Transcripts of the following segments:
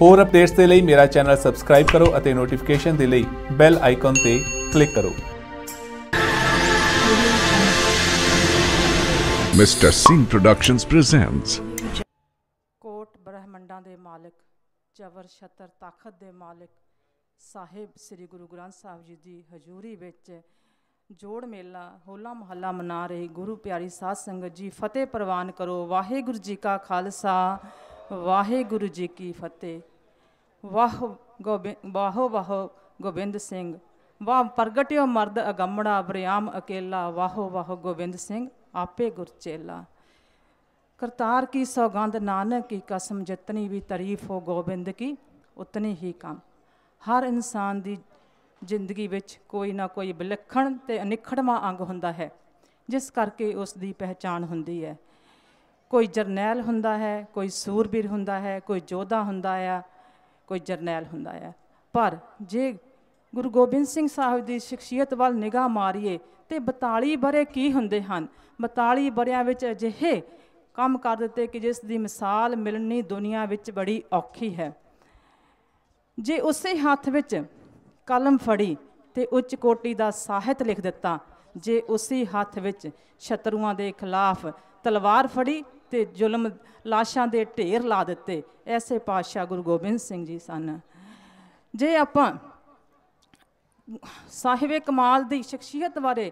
ਹੋਰ ਅਪਡੇਟਸ ਦੇ ਲਈ ਮੇਰਾ ਚੈਨਲ ਸਬਸਕ੍ਰਾਈਬ ਕਰੋ ਅਤੇ ਨੋਟੀਫਿਕੇਸ਼ਨ ਦੇ ਲਈ ਬੈਲ ਆਈਕਨ ਤੇ ਕਲਿੱਕ ਕਰੋ ਮਿਸਟਰ ਸਿੰਘ ਪ੍ਰੋਡਕਸ਼ਨਸ ਪ੍ਰੈਜ਼ੈਂਟਸ ਕੋਟ ਬ੍ਰਹਮੰਡਾਂ ਦੇ ਮਾਲਕ ਚਵਰ ਛਤਰ ਤਾਕਤ ਦੇ ਮਾਲਕ ਸਾਹਿਬ ਸ੍ਰੀ ਗੁਰੂ ਗ੍ਰੰਥ ਸਾਹਿਬ ਜੀ ਦੀ ਹਜ਼ੂਰੀ ਵਿੱਚ ਜੋੜ ਮੇਲਾ ਹੋਲਾ ਮਹੱਲਾ ਮਨਾ ਰਹੇ ਗੁਰੂ ਪਿਆਰੀ ਸਾਧ ਸੰਗਤ ਜੀ ਫਤਿਹ ਪ੍ਰਵਾਨ ਕਰੋ ਵਾਹਿਗੁਰੂ ਜੀ ਕਾ ਖਾਲਸਾ ਵਾਹਿਗੁਰੂ ਜੀ ਕੀ ਫਤਿਹ ਵਾਹ ਗੋਬਿੰਦ ਵਾਹੋ ਵਾਹੋ ਗੋਬਿੰਦ ਸਿੰਘ ਵਾਹ ਪ੍ਰਗਟਿਓ ਮਰਦ ਅਗੰਮੜਾ ਬ੍ਰਿਆਮ ਅਕੇਲਾ ਵਾਹੋ ਵਾਹੋ ਗੋਬਿੰਦ ਸਿੰਘ ਆਪੇ ਗੁਰ ਚੇਲਾ ਕਰਤਾਰ ਕੀ ਸੌਗੰਧ ਨਾਨਕ ਕੀ ਕਸਮ ਜਿਤਨੀ ਵੀ ਤਾਰੀਫ ਹੋ ਗੋਬਿੰਦ ਕੀ ਉਤਨੀ ਹੀ ਕੰਮ ਹਰ ਇਨਸਾਨ ਦੀ ਜ਼ਿੰਦਗੀ ਵਿੱਚ ਕੋਈ ਨਾ ਕੋਈ ਵਿਲੱਖਣ ਤੇ ਅਨਿਖੜਵਾ ਅੰਗ ਹੁੰਦਾ ਹੈ ਜਿਸ ਕਰਕੇ ਉਸ ਦੀ ਪਹਿਚਾਣ ਹੁੰਦੀ ਹੈ ਕੋਈ ਜਰਨੈਲ ਹੁੰਦਾ ਹੈ ਕੋਈ ਸੂਰਬੀਰ ਹੁੰਦਾ ਹੈ ਕੋਈ ਜੋਧਾ ਹੁੰਦਾ ਆ ਕੋਈ ਜਰਨੈਲ ਹੁੰਦਾ ਆ ਪਰ ਜੇ ਗੁਰੂ ਗੋਬਿੰਦ ਸਿੰਘ ਸਾਹਿਬ ਦੀ ਸ਼ਖਸੀਅਤ ਵੱਲ ਨਿਗਾਹ ਮਾਰੀਏ ਤੇ 42 ਬਰੇ ਕੀ ਹੁੰਦੇ ਹਨ 42 ਬਰਿਆਂ ਵਿੱਚ ਅਜਿਹੇ ਕੰਮ ਕਰ ਦਿੱਤੇ ਕਿ ਜਿਸ ਦੀ ਮਿਸਾਲ ਮਿਲਣੀ ਦੁਨੀਆ ਵਿੱਚ ਬੜੀ ਔਖੀ ਹੈ ਜੇ ਉਸੇ ਹੱਥ ਵਿੱਚ ਕਲਮ ਫੜੀ ਤੇ ਉੱਚ ਕੋਟੀ ਦਾ ਸਾਹਿਤ ਲਿਖ ਦਿੱਤਾ ਜੇ ਉਸੇ ਹੱਥ ਵਿੱਚ ਸ਼ਤਰੂਆਂ ਦੇ ਖਿਲਾਫ ਤਲਵਾਰ ਫੜੀ ਤੇ ਜ਼ੁਲਮ ਲਾਸ਼ਾਂ ਦੇ ਢੇਰ ਲਾ ਦਿੱਤੇ ਐਸੇ ਪਾਤਸ਼ਾਹ ਗੁਰੂ ਗੋਬਿੰਦ ਸਿੰਘ ਜੀ ਸਨ ਜੇ ਆਪਾਂ ਸਾਹਿਬੇ ਕਮਾਲ ਦੀ ਸ਼ਖਸੀਅਤ ਬਾਰੇ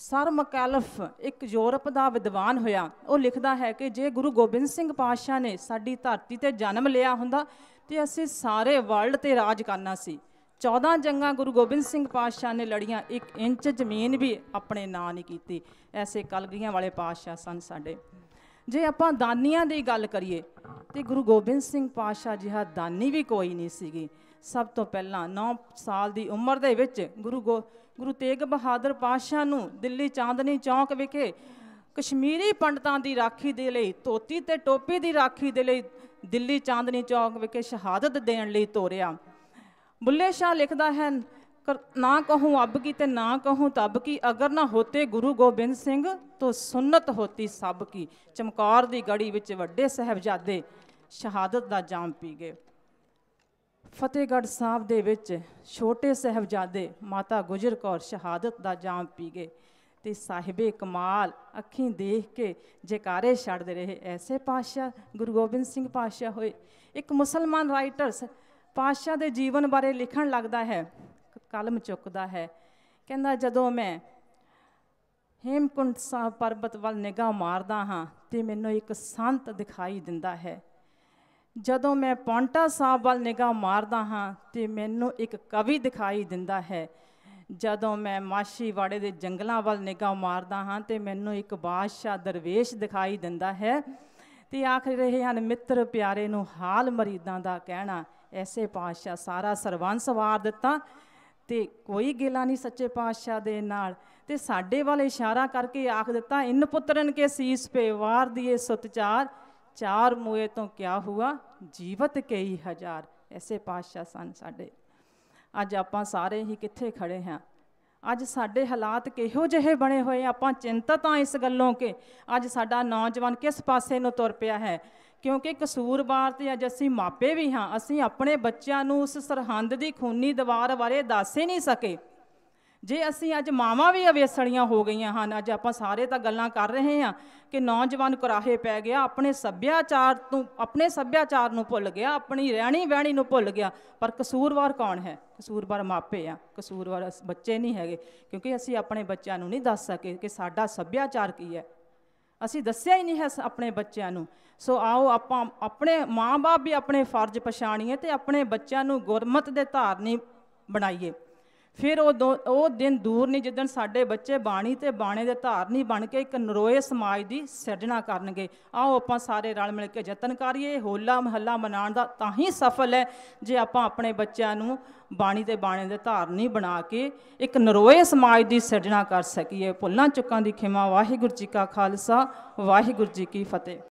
ਸਰ ਮਕੈਲਫ ਇੱਕ ਯੂਰਪ ਦਾ ਵਿਦਵਾਨ ਹੋਇਆ ਉਹ ਲਿਖਦਾ ਹੈ ਕਿ ਜੇ ਗੁਰੂ ਗੋਬਿੰਦ ਸਿੰਘ ਪਾਤਸ਼ਾਹ ਨੇ ਸਾਡੀ ਧਰਤੀ ਤੇ ਜਨਮ ਲਿਆ ਹੁੰਦਾ ਤੇ ਅਸੀਂ ਸਾਰੇ ਵਰਲਡ ਤੇ ਰਾਜ ਕਰਨਾ ਸੀ 14 ਜੰਗਾਂ ਗੁਰੂ ਗੋਬਿੰਦ ਸਿੰਘ ਪਾਤਸ਼ਾਹ ਨੇ ਲੜੀਆਂ 1 ਇੰਚ ਜ਼ਮੀਨ ਵੀ ਆਪਣੇ ਨਾਂ ਨਹੀਂ ਕੀਤੀ ਐਸੇ ਕਲਗੀਆਂ ਵਾਲੇ ਪਾਤਸ਼ਾਹ ਸਨ ਸਾਡੇ ਜੇ ਆਪਾਂ ਦਾਨੀਆਂ ਦੀ ਗੱਲ ਕਰੀਏ ਤੇ ਗੁਰੂ ਗੋਬਿੰਦ ਸਿੰਘ ਪਾਤਸ਼ਾਹ ਜਿਹਾ ਦਾਨੀ ਵੀ ਕੋਈ ਨਹੀਂ ਸੀਗੀ ਸਭ ਤੋਂ ਪਹਿਲਾਂ 9 ਸਾਲ ਦੀ ਉਮਰ ਦੇ ਵਿੱਚ ਗੁਰੂ ਗੁਰੂ ਤੇਗ ਬਹਾਦਰ ਪਾਤਸ਼ਾਹ ਨੂੰ ਦਿੱਲੀ ਚਾਂਦਨੀ ਚੌਕ ਵਿਖੇ ਕਸ਼ਮੀਰੀ ਪੰਡਤਾਂ ਦੀ ਰਾਖੀ ਦੇ ਲਈ ਧੋਤੀ ਤੇ ਟੋਪੀ ਦੀ ਰਾਖੀ ਦੇ ਲਈ ਦਿੱਲੀ ਚਾਂਦਨੀ ਚੌਕ ਵਿਖੇ ਸ਼ਹਾਦਤ ਦੇਣ ਲਈ ਤੋਰਿਆ ਬੁੱਲੇ ਸ਼ਾਹ ਲਿਖਦਾ ਹੈ ਨਾ ਕਹੂੰ ਅਬ ਕੀ ਤੇ ਨਾ ਕਹੂੰ ਤਬ ਕੀ ਅਗਰ ਨਾ ਹੋਤੇ ਗੁਰੂ ਗੋਬਿੰਦ ਸਿੰਘ ਤੋ ਸੁਨਤ ਹੋਤੀ ਸਭ ਕੀ ਚਮਕੌਰ ਦੀ ਗੜੀ ਵਿੱਚ ਵੱਡੇ ਸਹਬਜ਼ਾਦੇ ਸ਼ਹਾਦਤ ਦਾ ਜਾਮ ਪੀ ਗਏ ਫਤਿਹਗੜ੍ਹ ਸਾਹਿਬ ਦੇ ਵਿੱਚ ਛੋਟੇ ਸਹਬਜ਼ਾਦੇ ਮਾਤਾ ਗੁਜਰ ਕੌਰ ਸ਼ਹਾਦਤ ਦਾ ਜਾਮ ਪੀ ਗਏ ਤੇ ਸਾਹਿਬੇ ਕਮਾਲ ਅੱਖੀਂ ਦੇਖ ਕੇ ਜੈਕਾਰੇ ਛੱਡਦੇ ਰਹੇ ਐਸੇ ਪਾਸ਼ਾ ਗੁਰੂ ਗੋਬਿੰਦ ਸਿੰਘ ਪਾਸ਼ਾ ਹੋਏ ਇੱਕ ਮੁਸਲਮਾਨ ਰਾਈਟਰ ਪਾਸ਼ਾ ਦੇ ਜੀਵਨ ਬਾਰੇ ਲਿਖਣ ਲੱਗਦਾ ਹੈ ਕਲਮ ਚੁੱਕਦਾ ਹੈ ਕਹਿੰਦਾ ਜਦੋਂ ਮੈਂ ਹੇਮਕੁੰਟ ਸਾਹਿਬ ਪਰਬਤ ਵੱਲ ਨਿਗਾਹ ਮਾਰਦਾ ਹਾਂ ਤੇ ਮੈਨੂੰ ਇੱਕ ਸੰਤ ਦਿਖਾਈ ਦਿੰਦਾ ਹੈ ਜਦੋਂ ਮੈਂ ਪੌਂਟਾ ਸਾਹਿਬ ਵੱਲ ਨਿਗਾਹ ਮਾਰਦਾ ਹਾਂ ਤੇ ਮੈਨੂੰ ਇੱਕ ਕਵੀ ਦਿਖਾਈ ਦਿੰਦਾ ਹੈ ਜਦੋਂ ਮੈਂ ਮਾਸ਼ੀਵਾੜੇ ਦੇ ਜੰਗਲਾਂ ਵੱਲ ਨਿਗਾਹ ਮਾਰਦਾ ਹਾਂ ਤੇ ਮੈਨੂੰ ਇੱਕ ਬਾਦਸ਼ਾਹ ਦਰਵੇਸ਼ ਦਿਖਾਈ ਦਿੰਦਾ ਹੈ ਤੇ ਆਖ ਰਹੇ ਹਨ ਮਿੱਤਰ ਪਿਆਰੇ ਨੂੰ ਹਾਲ ਮਰੀਦਾਂ ਦਾ ਕਹਿਣਾ ਐਸੇ ਪਾਤਸ਼ਾਹ ਸਾਰਾ ਸਰਵੰਸ ਵਾਰ ਦਿੱਤਾ ਤੇ ਕੋਈ ਗਿਲਾ ਨਹੀਂ ਸੱਚੇ ਪਾਤਸ਼ਾਹ ਦੇ ਨਾਲ ਤੇ ਸਾਡੇ ਵੱਲ ਇਸ਼ਾਰਾ ਕਰਕੇ ਆਖ ਦਿੱਤਾ ਇਨ ਪੁੱਤਰਨ ਕੇ ਸੀਸ ਪੇ ਵਾਰ ਦਿਏ ਸਤਚਾਰ ਚਾਰ ਮੂਏ ਤੋਂ ਕਿਆ ਹੁਆ ਜੀਵਤ ਕਈ ਹਜ਼ਾਰ ਐਸੇ ਪਾਤਸ਼ਾਹ ਸਨ ਸਾਡੇ ਅੱਜ ਆਪਾਂ ਸਾਰੇ ਹੀ ਕਿੱਥੇ ਖੜੇ ਹਾਂ ਅੱਜ ਸਾਡੇ ਹਾਲਾਤ ਕਿਹੋ ਜਿਹੇ ਬਣੇ ਹੋਏ ਆਪਾਂ ਚਿੰਤਤ ਆ ਇਸ ਗੱਲੋਂ ਕਿ ਅੱਜ ਸਾਡਾ ਨੌਜਵਾਨ ਕਿਸ ਪਾਸੇ ਨੂੰ ਤੁਰ ਪਿਆ ਹੈ ਕਿਉਂਕਿ ਕਸੂਰਵਾਰ ਤੇ ਅੱਜ ਅਸੀਂ ਮਾਪੇ ਵੀ ਹਾਂ ਅਸੀਂ ਆਪਣੇ ਬੱਚਿਆਂ ਨੂੰ ਉਸ ਸਰਹੰਦ ਦੀ ਖੂਨੀ ਦੀਵਾਰ ਬਾਰੇ ਦੱਸ ਹੀ ਨਹੀਂ ਸਕੇ ਜੇ ਅਸੀਂ ਅੱਜ ਮਾਵਾਂ ਵੀ ਅਵੇਸਣੀਆਂ ਹੋ ਗਈਆਂ ਹਨ ਅੱਜ ਆਪਾਂ ਸਾਰੇ ਤਾਂ ਗੱਲਾਂ ਕਰ ਰਹੇ ਹਾਂ ਕਿ ਨੌਜਵਾਨ ਕੁਰਾਹੇ ਪੈ ਗਿਆ ਆਪਣੇ ਸੱਭਿਆਚਾਰ ਤੋਂ ਆਪਣੇ ਸੱਭਿਆਚਾਰ ਨੂੰ ਭੁੱਲ ਗਿਆ ਆਪਣੀ ਰਹਿਣੀ ਬਹਿਣੀ ਨੂੰ ਭੁੱਲ ਗਿਆ ਪਰ ਕਸੂਰਵਾਰ ਕੌਣ ਹੈ ਕਸੂਰਵਾਰ ਮਾਪੇ ਆ ਕਸੂਰਵਾਰ ਬੱਚੇ ਨਹੀਂ ਹੈਗੇ ਕਿਉਂਕਿ ਅਸੀਂ ਆਪਣੇ ਬੱਚਿਆਂ ਨੂੰ ਨਹੀਂ ਦੱਸ ਸਕੇ ਕਿ ਸਾਡਾ ਸੱਭਿਆਚਾਰ ਕੀ ਹੈ ਅਸੀਂ ਦੱਸਿਆ ਹੀ ਨਹੀਂ ਹੈ ਆਪਣੇ ਬੱਚਿਆਂ ਨੂੰ ਸੋ ਆਓ ਆਪਾਂ ਆਪਣੇ ਮਾਪੇ ਵੀ ਆਪਣੇ ਫਰਜ਼ ਪਛਾਣੀਏ ਤੇ ਆਪਣੇ ਬੱਚਿਆਂ ਨੂੰ ਗੁਰਮਤ ਦੇ ਧਾਰਨੀ ਬਣਾਈਏ ਫਿਰ ਉਹ ਉਹ ਦਿਨ ਦੂਰ ਨਹੀਂ ਜਿੱਦਣ ਸਾਡੇ ਬੱਚੇ ਬਾਣੀ ਤੇ ਬਾਣੇ ਦੇ ਧਾਰਨੀ ਬਣ ਕੇ ਇੱਕ ਨਰੋਏ ਸਮਾਜ ਦੀ ਸਿਰਜਣਾ ਕਰਨਗੇ ਆਓ ਆਪਾਂ ਸਾਰੇ ਰਲ ਮਿਲ ਕੇ ਯਤਨ ਕਰੀਏ ਹੋਲਾ ਮਹੱਲਾ ਮਨਾਉਣ ਦਾ ਤਾਂ ਹੀ ਸਫਲ ਹੈ ਜੇ ਆਪਾਂ ਆਪਣੇ ਬੱਚਿਆਂ ਨੂੰ ਬਾਣੀ ਤੇ ਬਾਣੇ ਦੇ ਧਾਰਨੀ ਬਣਾ ਕੇ ਇੱਕ ਨਰੋਏ ਸਮਾਜ ਦੀ ਸਿਰਜਣਾ ਕਰ ਸਕੀਏ ਭੁੱਲਾਂ ਚੁੱਕਾਂ ਦੀ ਖਿਮਾ ਵਾਹਿਗੁਰੂ ਜੀ ਕਾ ਖਾਲਸਾ ਵਾਹਿਗੁਰੂ ਜੀ ਕੀ ਫਤਿਹ